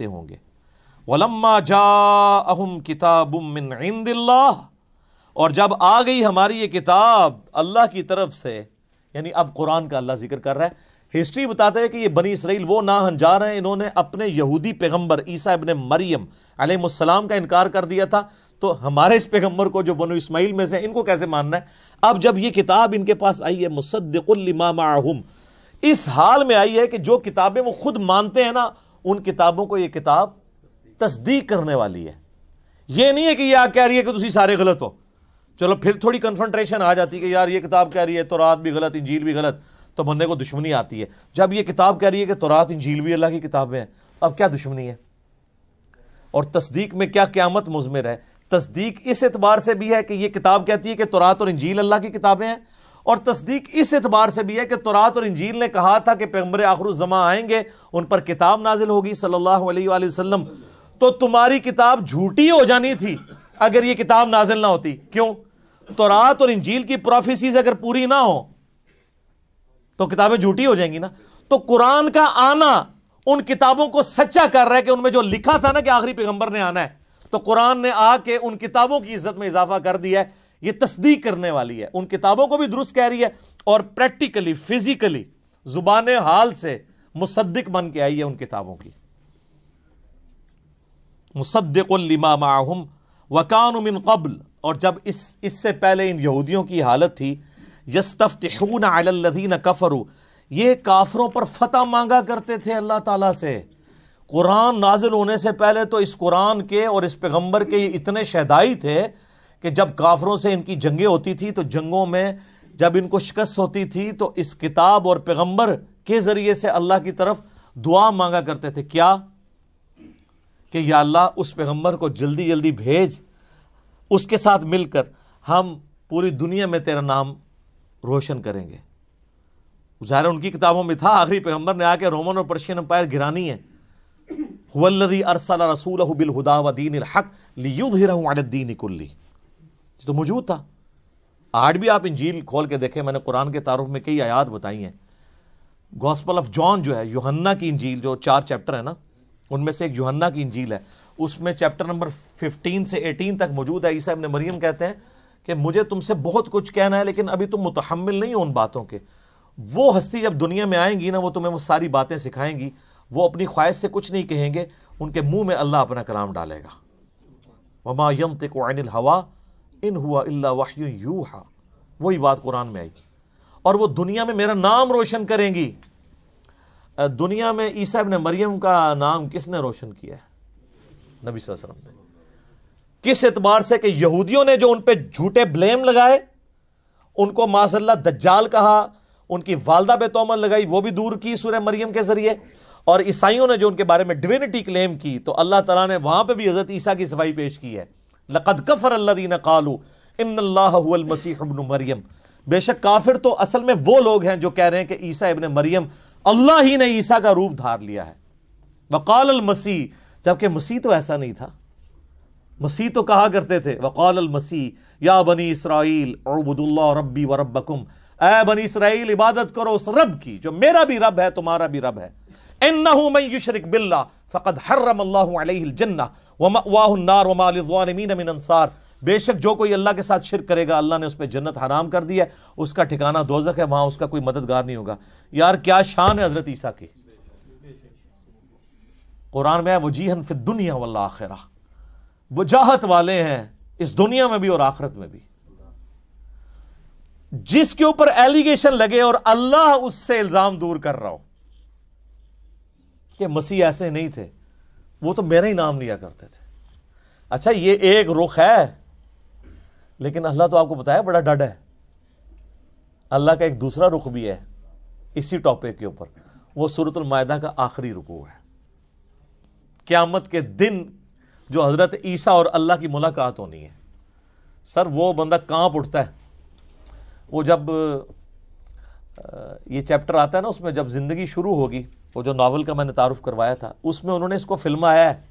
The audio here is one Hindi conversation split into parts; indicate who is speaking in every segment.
Speaker 1: सकते होंगे वलम्मा जा अहम किताबुमिन इंदिल्ला और जब आ गई हमारी ये किताब अल्लाह की तरफ से यानी अब कुरान का अल्लाह जिक्र कर रहा है हिस्ट्री बताते हैं कि ये बनी इसराइल वो ना हंजार हैं इन्होंने अपने यहूदी पैगंबर ईसा इबन मरियम अलैहिस्सलाम का इनकार कर दिया था तो हमारे इस पैगंबर को जो बनो इस्माइल में से इनको कैसे मानना है अब जब ये किताब इनके पास आई है मुसद्दिकुल्लिमा इस हाल में आई है कि जो किताबें वो खुद मानते हैं ना उन किताबों को यह किताब तस्दीक करने वाली है यह नहीं है कि यह कह रही है कि तुम सारे गलत हो चलो फिर थोड़ी कन्फ्रंट्रेशन आ जाती है कि यार ये किताब कह रही है तो रात भी गलत इंजील भी गलत तो बंदे को दुश्मनी आती है जब ये किताब कह रही है कि तो रात इंजील भी अल्लाह की किताबें हैं अब क्या दुश्मनी है और तस्दीक में क्या क्यामत मुजमिर है तस्दीक इस एतबार से भी है कि यह किताब कहती है कि तोरात और इंजील अल्लाह की किताबें हैं और तस्दीक इस एतबार से भी है कि तोरात और इंजील ने कहा था कि पैगम्बर आखरुजमा आएंगे उन पर किताब नाजिल होगी सल्लल्लाहु अलैहि वसल्लम तो तुम्हारी किताब झूठी हो जानी थी अगर ये किताब नाजिल ना होती क्यों तोरात और इंजील की प्रोफेसीज अगर पूरी ना हो तो किताबें झूठी हो जाएंगी ना तो कुरान का आना उन किताबों को सच्चा कर रहा है कि उनमें जो लिखा था ना कि आखिरी पैगंबर ने आना है तो कुरान ने आके उन किताबों की इज्जत में इजाफा कर दिया है ये तस्दीक करने वाली है उन किताबों को भी दुरुस्त कह रही है और प्रैक्टिकली फिजिकली जुबान हाल से मुसद्दिक बन के आई है उन किताबों की मुसद्दिकमा माहम वकान मिन कबल और जब इस इससे पहले इन यहूदियों की हालत थी यस्तफ़ून अलदीन कफरू ये काफरों पर फतह मांगा करते थे अल्लाह ताला से कुरान नाजिल होने से पहले तो इस कुरान के और इस पैगंबर के ये इतने शहदाई थे कि जब काफरों से इनकी जंगें होती थी तो जंगों में जब इनको शिकस्त होती थी तो इस किताब और पैगंबर के ज़रिए से अल्लाह की तरफ दुआ मांगा करते थे क्या कि या अल्लाह उस पैगंबर को जल्दी जल्दी भेज उसके साथ मिलकर हम पूरी दुनिया में तेरा नाम रोशन करेंगे ज़ाहिर उनकी किताबों में था आखिरी पैगंबर ने आके रोमन और पर्शियन अंपायर गिरानी है हुवल्लदी अरसला रसूल बिलहुदा व दीन हक लियुद्दीन कुल्ली तो मौजूद था आज भी आप इंजील खोल के देखें मैंने कुरान के तारुफ में कई आयात बताई हैं गॉस्पल ऑफ जॉन जो है योहन्ना की इंजील जो चार चैप्टर है ना उनमें से एक योहन्ना की इंजील है उसमें चैप्टर नंबर 15 से एटीन तक मौजूद है ईसा इबन मरियम कहते हैं कि मुझे तुमसे बहुत कुछ कहना है लेकिन अभी तुम मुतहमल नहीं हो उन बातों के वो हस्ती जब दुनिया में आएंगी ना वो तुम्हें वो सारी बातें सिखाएंगी वो अपनी ख्वाहिश से कुछ नहीं कहेंगे उनके मुंह में अल्लाह अपना कलाम डालेगा वमा यम तिक हवा इन हुआ अल्ला वाह्य यू हा वही बात कुरान में आई और वो दुनिया में मेरा नाम रोशन करेंगी दुनिया में ईसा ने मरियम का नाम किसने रोशन किया है नबी वसल्लम ने किस एतबार से कि यहूदियों ने जो उन पर झूठे ब्लेम लगाए उनको माजल्ला दज्जाल कहा उनकी वालदा बेतोमल लगाई वो भी दूर की सूर्य मरियम के जरिए और ईसाइयों ने जो उनके बारे में डिविनिटी क्लेम की तो अल्लाह तला ने वहां पर भी हजरत ईसा की सफाई पेश की है लकद कफर अल्लादीन कालू इन मसीह इबन मरियम बेशक काफिर तो असल में वो लोग हैं जो कह रहे हैं कि ईसा इबन मरियम अल्लाह ही ने ईसा का रूप धार लिया है वकाल अल मसीह जबकि मसीह तो ऐसा नहीं था मसीह तो कहा करते थे वकाल अल मसीह या बनी इसराइल अबुदुल्ला रब्बी व रबकुम ए बनी इसराइल इबादत करो उस रब की जो मेरा भी रब है तुम्हारा भी रब है الله عليه फ़कद ومأواه النار وما للظالمين من अंसार बेशक जो कोई अल्लाह के साथ शिर करेगा अल्लाह ने उस पर जन्नत हराम कर दिया है उसका ठिकाना दोजक है वहां उसका कोई मददगार नहीं होगा यार क्या शान है हजरत ईसा की कुरान में वो जीहन फिर दुनिया वल्ला आखिरा वजाहत वाले हैं इस दुनिया में भी और आखिरत में भी जिसके ऊपर एलिगेशन लगे और अल्लाह उससे इल्जाम दूर कर रहा हो कि मसीह ऐसे नहीं थे वो तो मेरा ही नाम लिया करते थे अच्छा ये एक रुख है लेकिन अल्लाह तो आपको बताया बड़ा डड है अल्लाह का एक दूसरा रुख भी है इसी टॉपिक के ऊपर वो सूरतुल मायदा का आखिरी रुकू है क्यामत के दिन जो हज़रत ईसा और अल्लाह की मुलाकात होनी है सर वो बंदा कांप उठता है वो जब ये चैप्टर आता है ना उसमें जब ज़िंदगी शुरू होगी वो जो नावल का मैंने तारुफ करवाया था उसमें उन्होंने इसको फिल्माया है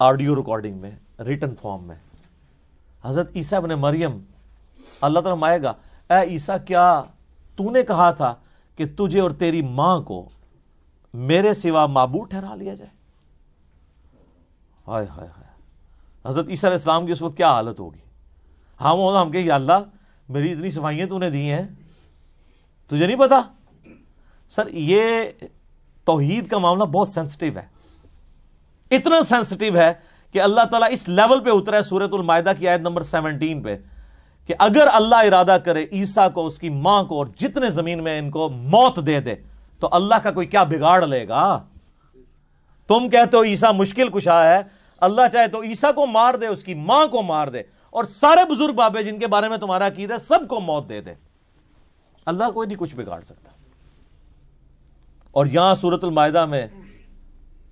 Speaker 1: ऑडियो रिकॉर्डिंग में रिटर्न फॉर्म में हजरत ईसा बने मरियम अल्लाह तला आएगा ए ईसा क्या तूने कहा था कि तुझे और तेरी मां को मेरे सिवा माबू ठहरा लिया जाए हाय हाय हाय हजरत ईसा इस्लाम की उस वक्त क्या हालत होगी हाँ वो हम कही अल्लाह मेरी इतनी सफाइयां तूने दी हैं तुझे नहीं पता सर ये तोहीद का मामला बहुत सेंसिटिव है इतना सेंसिटिव है कि अल्लाह ताला इस लेवल पे उतरा है सूरतुल की आयत नंबर 17 पे कि अगर अल्लाह इरादा करे ईसा को उसकी मां को और जितने जमीन में इनको मौत दे दे तो अल्लाह का कोई क्या बिगाड़ लेगा तुम कहते हो ईसा मुश्किल कुशा है अल्लाह चाहे तो ईसा को मार दे उसकी मां को मार दे और सारे बुजुर्ग बाबे जिनके बारे में तुम्हारा कीद है सबको मौत दे दे अल्लाह कोई नहीं कुछ बिगाड़ सकता और यहाँ सूरतमायदा में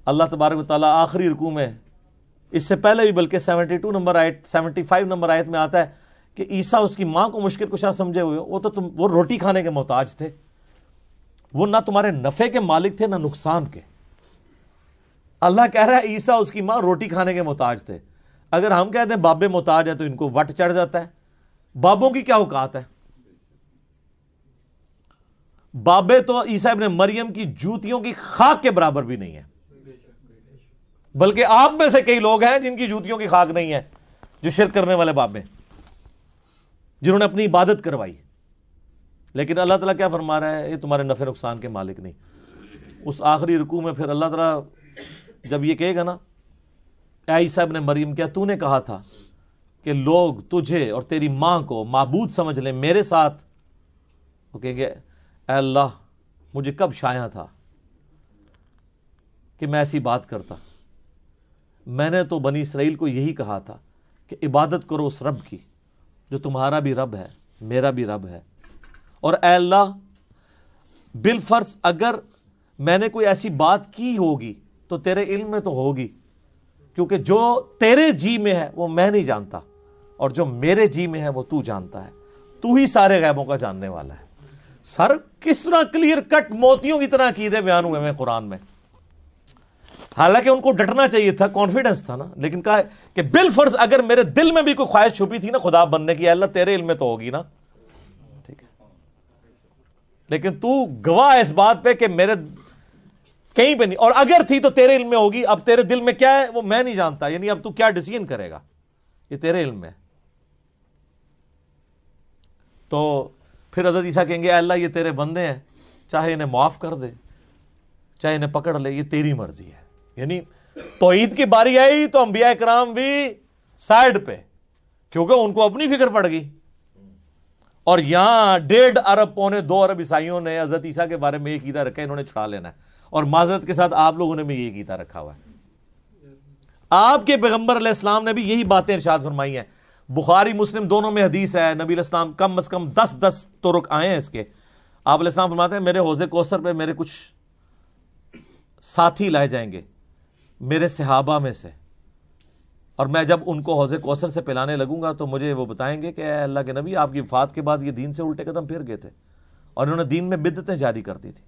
Speaker 1: अल्लाह तबारक ताली आखिरी रुकू में इससे पहले भी बल्कि सेवेंटी टू नंबर आयत सेवेंटी फाइव नंबर आयत में आता है कि ईसा उसकी मां को मुश्किल कुशा समझे हुए वो तो तुम वो रोटी खाने के मोहताज थे वो ना तुम्हारे नफ़े के मालिक थे ना नुकसान के अल्लाह कह रहा है ईसा उसकी मां रोटी खाने के मोहताज थे अगर हम कहते हैं बाबे मोहताज हैं तो इनको वट चढ़ जाता है बाबों की क्या औकात है बाबे तो ईसा ने मरियम की जूतियों की खाक के बराबर भी नहीं है बल्कि आप में से कई लोग हैं जिनकी जूतियों की खाक नहीं है जो शिर करने वाले बाबे जिन्होंने अपनी इबादत करवाई लेकिन अल्लाह तला क्या फरमा रहा है ये तुम्हारे नफ़े नुकसान के मालिक नहीं उस आखिरी रुकू में फिर अल्लाह तला जब यह कहेगा ना आई साहब ने मरीम क्या तूने कहा था कि लोग तुझे और तेरी माँ को मबूद समझ लें मेरे साथ वो कहेंगे अल्लाह मुझे कब शाया था कि मैं ऐसी बात करता मैंने तो बनी इसराइल को यही कहा था कि इबादत करो उस रब की जो तुम्हारा भी रब है मेरा भी रब है और अल्लाह बिलफर्ज अगर मैंने कोई ऐसी बात की होगी तो तेरे इल्म में तो होगी क्योंकि जो तेरे जी में है वो मैं नहीं जानता और जो मेरे जी में है वो तू जानता है तू ही सारे गैबों का जानने वाला है सर किस तरह क्लियर कट मोतियों की तरह दे बयान हुए हैं कुरान में हालांकि उनको डटना चाहिए था कॉन्फिडेंस था ना लेकिन कहा कि बिल फर्ज अगर मेरे दिल में भी कोई ख्वाहिश छुपी थी ना खुदा बनने की अल्लाह तेरे इल्म में तो होगी ना ठीक है लेकिन तू गवाह इस बात पे कि मेरे कहीं पे नहीं और अगर थी तो तेरे इल्म में होगी अब तेरे दिल में क्या है वो मैं नहीं जानता यानी अब तू क्या डिसीजन करेगा ये तेरे इल्म में तो फिर हजरत ईसा कहेंगे अल्लाह ये तेरे बंदे हैं चाहे इन्हें माफ़ कर दे चाहे इन्हें पकड़ ले ये तेरी मर्जी है यानी तो ईद की बारी आई तो अम्बिया कराम भी साइड पे क्योंकि उनको अपनी फिक्र पड़ गई और यहां डेढ़ अरब पौने दो अरब ईसाइयों ने हजरत ईसा के बारे में ये गीता रखा है इन्होंने छुड़ा लेना है और माजरत के साथ आप लोगों ने भी ये गीता रखा हुआ है आपके पैगम्बर इस्लाम ने भी यही बातें इर्शाद फरमाई हैं बुखारी मुस्लिम दोनों में हदीस है नबी इस्लाम कम अज कम दस दस तो रुक आए हैं इसके आप इस्लाम फरमाते हैं मेरे हौजे कोसर पर मेरे कुछ साथी लाए जाएंगे मेरे सहाबा में से और मैं जब उनको हौज कोसर से पिलाने लगूंगा तो मुझे वो बताएंगे कि अल्लाह के नबी आपकी वफात के बाद ये दीन से उल्टे कदम फिर गए थे और इन्होंने दीन में बिदतें जारी कर दी थी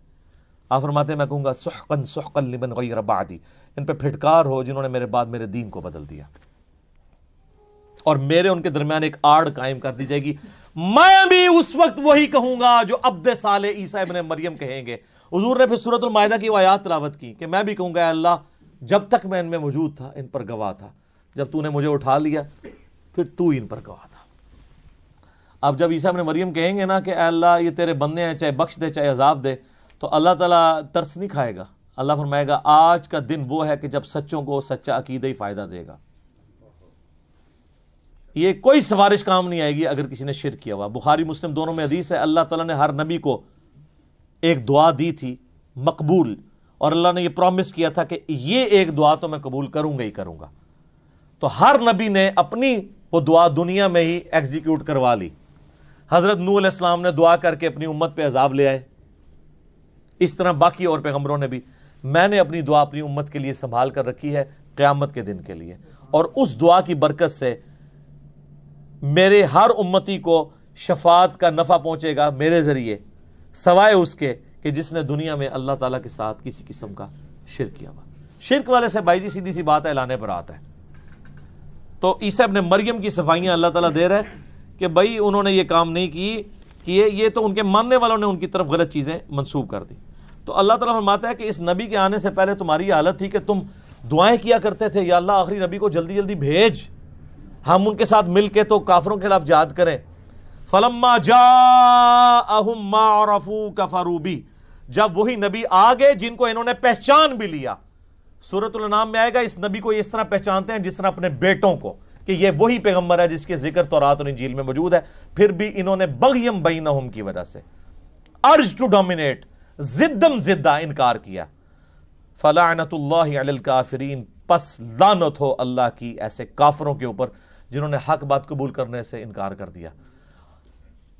Speaker 1: आप फरमाते मैं कहूँगा सुहकन सुहकन लिबन गई आदि इन पर फिटकार हो जिन्होंने मेरे बाद मेरे दीन को बदल दिया और मेरे उनके दरमियान एक आड़ कायम कर दी जाएगी मैं भी उस वक्त वही कहूंगा जो अब साल ईसा इबन मरियम कहेंगे हजूर ने फिर सूरत मायदा की वायात तलावत की कि मैं भी कहूंगा अल्लाह जब तक मैं इनमें मौजूद था इन पर गवाह था जब तू ने मुझे उठा लिया फिर तू इन पर गवाह था अब जब ईसा इबन मरियम कहेंगे ना कि अल्लाह ये तेरे बंदे हैं चाहे बख्श दे चाहे अजाब दे तो अल्लाह ताला तरस नहीं खाएगा अल्लाह फरमाएगा आज का दिन वो है कि जब सच्चों को सच्चा अकीदा ही फ़ायदा देगा ये कोई सिफारिश काम नहीं आएगी अगर किसी ने शिर किया हुआ बुखारी मुस्लिम दोनों में हदीस है अल्लाह ताला ने हर नबी को एक दुआ दी थी मकबूल और अल्लाह ने यह प्रॉमिस किया था कि ये एक दुआ तो मैं कबूल करूंगा ही करूंगा तो हर नबी ने अपनी वो दुआ दुनिया में ही एग्जीक्यूट करवा ली हज़रत नूल इस्लाम ने दुआ करके अपनी उम्मत पे अजाब ले आए इस तरह बाकी और पैगम्बरों ने भी मैंने अपनी दुआ अपनी उम्मत के लिए संभाल कर रखी है क़्यामत के दिन के लिए और उस दुआ की बरकत से मेरे हर उम्मती को शफात का नफ़ा पहुंचेगा मेरे ज़रिए सवाए उसके कि जिसने दुनिया में अल्लाह ताला के साथ किसी किस्म का शिर किया हुआ शिरक वाले से भाई जी सीधी सी बात है लाने पर आता है तो ईसा अपने मरियम की सफाइयाँ अल्लाह ताला दे रहा है कि भाई उन्होंने ये काम नहीं की कि ये ये तो उनके मानने वालों ने उनकी तरफ गलत चीज़ें मंसूब कर दी तो अल्लाह ताला फरमाता है कि इस नबी के आने से पहले तुम्हारी हालत थी कि तुम दुआएं किया करते थे या अल्लाह आखिरी नबी को जल्दी जल्दी भेज हम उनके साथ मिल के तो काफरों के खिलाफ जाद करें फलम्मा जाफू कफरूबी जब वही नबी आ गए जिनको इन्होंने पहचान भी लिया सूरत नाम में आएगा इस नबी को इस तरह पहचानते हैं जिस तरह अपने बेटों को कि यह वही पैगंबर है जिसके जिक्र तो रात और झील में मौजूद है फिर भी इन्होंने बगयम बैनहुम की वजह से अर्ज टू डोमिनेट जिदम जिद्दा इनकार किया फलानतुल्लाफरीन पस लानत हो अल्लाह की ऐसे काफरों के ऊपर जिन्होंने हक बात कबूल करने से इनकार कर दिया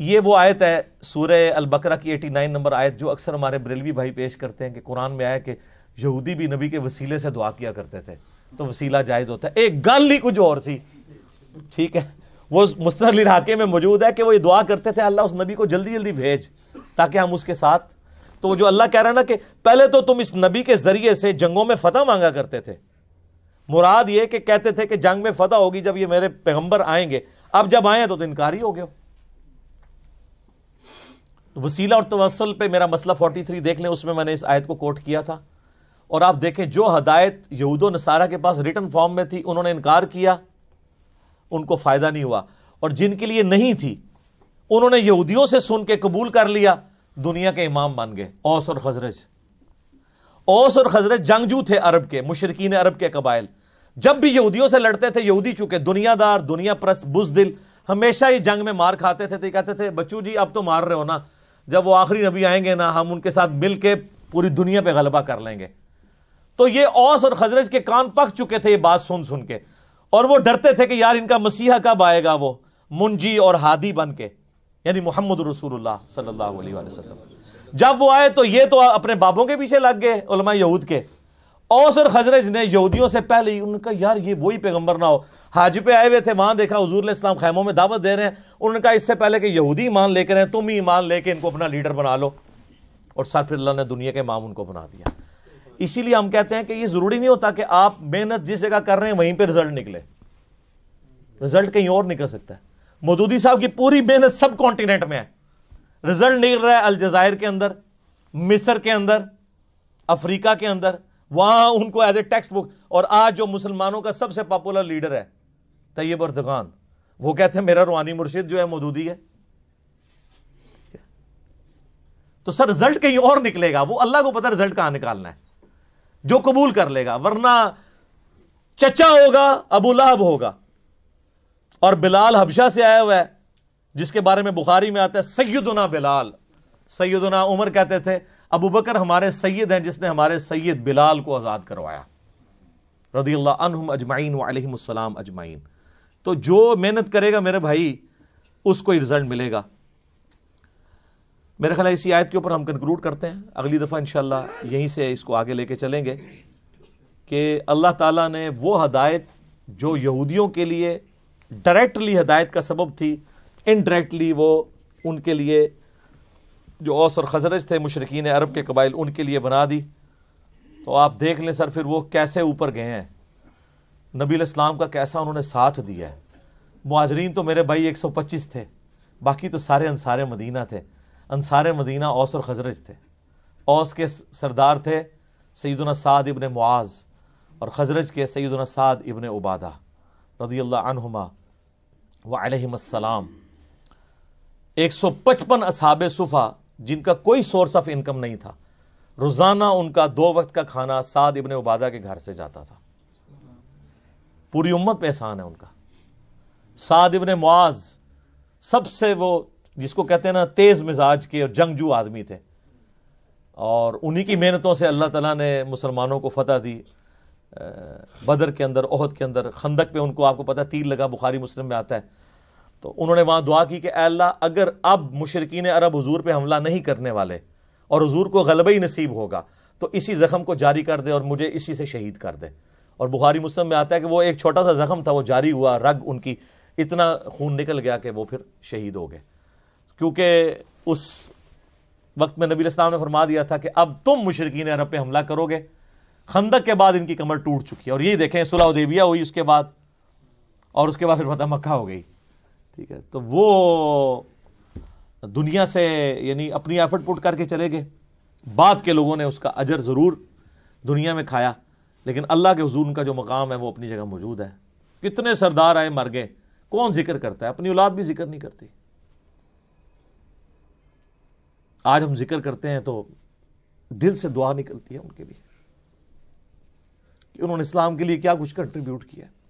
Speaker 1: ये वो आयत है सूर्य अलबकरा की नाइन नंबर आयत जो अक्सर हमारे बरेलवी भाई पेश करते हैं कि कुरान में आया कि यहूदी भी नबी के वसीले से दुआ किया करते थे तो वसीला जायज़ होता है एक गल ही कुछ और सी ठीक है वो मुस्तर इलाके में मौजूद है कि वो ये दुआ करते थे अल्लाह उस नबी को जल्दी जल्दी भेज ताकि हम उसके साथ तो जो अल्लाह कह रहा है ना कि पहले तो तुम इस नबी के जरिए से जंगों में फतह मांगा करते थे मुराद ये कि कहते थे कि जंग में फतह होगी जब ये मेरे पैगंबर आएंगे अब जब आए तो, तो इनकार ही हो गया तो वसीला और तवसल पे मेरा मसला 43 देख लें उसमें मैंने इस आयत को कोट किया था और आप देखें जो हदायत यहूदो नसारा के पास रिटर्न फॉर्म में थी उन्होंने इनकार किया उनको फ़ायदा नहीं हुआ और जिनके लिए नहीं थी उन्होंने यहूदियों से सुन के कबूल कर लिया दुनिया के इमाम बन गए औस और खजरज औस और खजरज जंगजू थे अरब के मुशरकिन अरब के कबाइल जब भी यहूदियों से लड़ते थे यहूदी चूंकि दुनियादार दुनिया प्रस बुजदिल हमेशा ही जंग में मार खाते थे तो ये कहते थे बच्चू जी अब तो मार रहे हो ना जब वो आखिरी नबी आएंगे ना हम उनके साथ मिल के पूरी दुनिया पे गलबा कर लेंगे तो ये औस और खजरज के कान पक चुके थे ये बात सुन सुन के और वो डरते थे कि यार इनका मसीहा कब आएगा वो मुंजी और हादी बन के यानी मोहम्मद रसूलुल्लाह सल्लल्लाहु अलैहि वसल्लम जब वो आए तो ये तो अपने बाबों के पीछे लग गए यहूद के औस और खजरज ने यहूदियों से पहले ही उनका यार ये वही पैगंबर ना हो हाज पे आए हुए थे वहां देखा हजूर इस्लाम खैमों में दावत दे रहे हैं उनका इससे पहले कि यहूदी ईमान लेकर हैं तुम ही ईमान लेके इनको अपना लीडर बना लो और सर अल्लाह ने दुनिया के इमाम उनको बना दिया इसीलिए हम कहते हैं कि ये ज़रूरी नहीं होता कि आप मेहनत जिस जगह कर रहे हैं वहीं पर रिजल्ट निकले रिजल्ट कहीं और निकल सकता है मदूदी साहब की पूरी मेहनत सब कॉन्टिनेंट में है रिजल्ट निकल रहा है अलजायर के अंदर मिस्र के अंदर अफ्रीका के अंदर वहां उनको एज ए टेक्स्ट बुक और आज जो मुसलमानों का सबसे पॉपुलर लीडर है तैयब अरदगान वो कहते हैं मेरा रूहानी मुर्शिद जो है मोदूदी है तो सर रिजल्ट कहीं और निकलेगा वो अल्लाह को पता रिजल्ट कहां निकालना है जो कबूल कर लेगा वरना चचा होगा अबू लहब होगा और बिलाल हबशा से आया हुआ है जिसके बारे में बुखारी में आता है सैदुना बिलाल सैदना उमर कहते थे अबू बकर हमारे सैयद हैं जिसने हमारे सैयद बिलाल को आज़ाद करवाया रदी अनहम अजमाइन वालम अजमाइन तो जो मेहनत करेगा मेरे भाई उसको ही रिजल्ट मिलेगा मेरे ख्याल इसी आयत के ऊपर हम कंक्लूड करते हैं अगली दफ़ा इन शाह यहीं से इसको आगे लेके चलेंगे कि अल्लाह ताला ने वो हदायत जो यहूदियों के लिए डायरेक्टली हदायत का सबब थी इनडायरेक्टली वो उनके लिए जो ओस और खजरज थे मशरकिन अरब के कबाइल उनके लिए बना दी तो आप देख लें सर फिर वो कैसे ऊपर गए हैं नबी इस्लाम का कैसा उन्होंने साथ दिया है मुहाजरीन तो मेरे भाई एक सौ पच्चीस थे बाकी तो सारे अनसार मदीना थे अनसार मदीना ओस और खजरज थे ओस के सरदार थे सईदना इबन मुआज़ और खजरज के सईदाद साद इबन उबादा रदी अल्लाहुमा वालमसलाम एक सौ पचपन असहाब सुफ़ा जिनका कोई सोर्स ऑफ इनकम नहीं था रोज़ाना उनका दो वक्त का खाना साद इबन उबादा के घर से जाता था पूरी उम्मत पे एहसान है उनका साद इबन मुआज सबसे वो जिसको कहते हैं ना तेज़ मिजाज के और जंगजू आदमी थे और उन्हीं की मेहनतों से अल्लाह ताला ने मुसलमानों को फतह दी बदर के अंदर ओहद के अंदर खंदक पे उनको आपको पता तीर लगा बुखारी मुस्लिम में आता है तो उन्होंने वहां दुआ की कि अल्लाह अगर अब मुशरकिन अरब हजूर पर हमला नहीं करने वाले और हजूर को गलबा ही नसीब होगा तो इसी ज़ख्म को जारी कर दे और मुझे इसी से शहीद कर दे और बुखारी मुस्लिम में आता है कि वो एक छोटा सा ज़ख़म था वो जारी हुआ रग उनकी इतना खून निकल गया कि वो फिर शहीद हो गए क्योंकि उस वक्त में नबी इस्लाम ने फरमा दिया था कि अब तुम मुशरकिन अरब पर हमला करोगे खंदक के बाद इनकी कमर टूट चुकी है और ये देखें सुलह हुई उसके बाद और उसके बाद फिर फतह मक्का हो गई ठीक है तो वो दुनिया से यानी अपनी एफर्ट पुट करके चले गए बाद के लोगों ने उसका अजर ज़रूर दुनिया में खाया लेकिन अल्लाह के हजूर का जो मकाम है वो अपनी जगह मौजूद है कितने सरदार आए मर गए कौन जिक्र करता है अपनी औलाद भी जिक्र नहीं करती आज हम जिक्र करते हैं तो दिल से दुआ निकलती है उनके लिए कि उन्होंने इस्लाम के लिए क्या कुछ कंट्रीब्यूट किया है